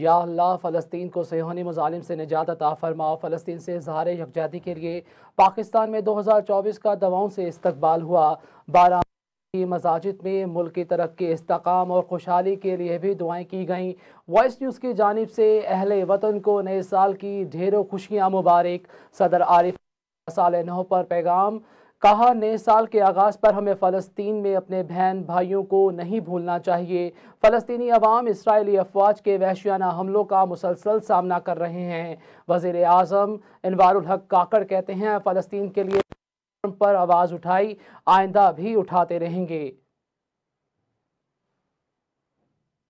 या अल्लाह फ़लस्तीन को सहोनी मजालिम से निजात अता फरमाओ फ़लस्तीन से इजहार यकजाती के लिए पाकिस्तान में दो हज़ार चौबीस का दवाओं से इस्तबाल हुआ बारह की मसाजिद में मुल्क की तरक्की इसकाम और खुशहाली के लिए भी दुआएं की गईं वॉइस न्यूज़ की जानब से अहल वतन को नए साल की ढेरों खुशियाँ मुबारक सदर आरिफ साल नौ पर पैगाम कहा नए साल के आगाज़ पर हमें फ़लस्तीन में अपने बहन भाइयों को नहीं भूलना चाहिए फ़लस्तनी अवाम इसराइली अफवाज के वहशियाना हमलों का मुसलसल सामना कर रहे हैं वजीर अजम इनवारक काकड़ कहते हैं फ़लस्तीन के लिए पर आवाज़ उठाई आइंदा भी उठाते रहेंगे